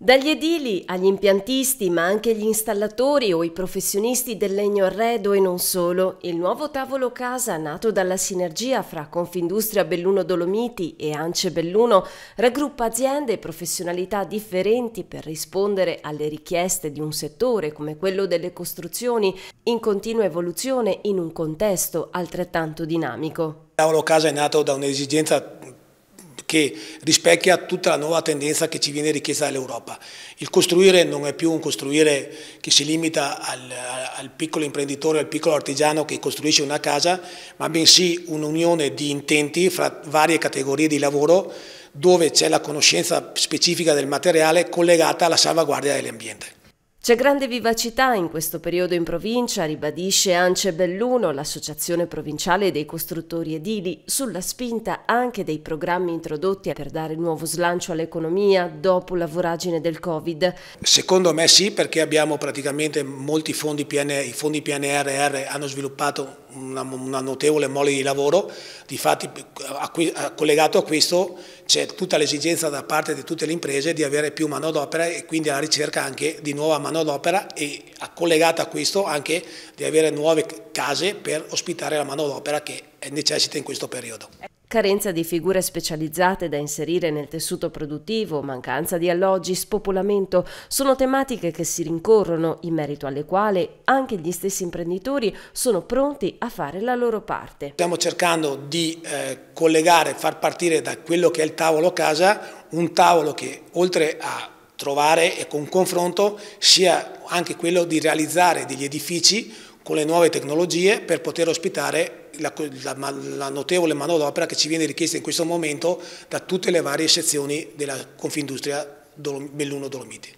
Dagli edili agli impiantisti, ma anche gli installatori o i professionisti del legno arredo e non solo, il nuovo tavolo casa, nato dalla sinergia fra Confindustria Belluno Dolomiti e Ance Belluno, raggruppa aziende e professionalità differenti per rispondere alle richieste di un settore come quello delle costruzioni, in continua evoluzione in un contesto altrettanto dinamico. Il tavolo casa è nato da un'esigenza che rispecchia tutta la nuova tendenza che ci viene richiesta dall'Europa. Il costruire non è più un costruire che si limita al, al piccolo imprenditore, al piccolo artigiano che costruisce una casa, ma bensì un'unione di intenti fra varie categorie di lavoro dove c'è la conoscenza specifica del materiale collegata alla salvaguardia dell'ambiente. C'è grande vivacità in questo periodo in provincia, ribadisce Ance Belluno, l'associazione provinciale dei costruttori edili, sulla spinta anche dei programmi introdotti per dare nuovo slancio all'economia dopo la voragine del Covid. Secondo me sì, perché abbiamo praticamente molti fondi, PN, i fondi PNRR hanno sviluppato una, una notevole mole di lavoro, di fatti eh, collegato a questo c'è tutta l'esigenza da parte di tutte le imprese di avere più manodopera e quindi la ricerca anche di nuova manodopera e collegata a questo anche di avere nuove case per ospitare la manodopera che necessita in questo periodo carenza di figure specializzate da inserire nel tessuto produttivo, mancanza di alloggi, spopolamento, sono tematiche che si rincorrono, in merito alle quali anche gli stessi imprenditori sono pronti a fare la loro parte. Stiamo cercando di eh, collegare, far partire da quello che è il tavolo casa, un tavolo che oltre a trovare e con confronto sia anche quello di realizzare degli edifici con le nuove tecnologie per poter ospitare la, la, la notevole manodopera che ci viene richiesta in questo momento da tutte le varie sezioni della Confindustria Belluno Dolomiti.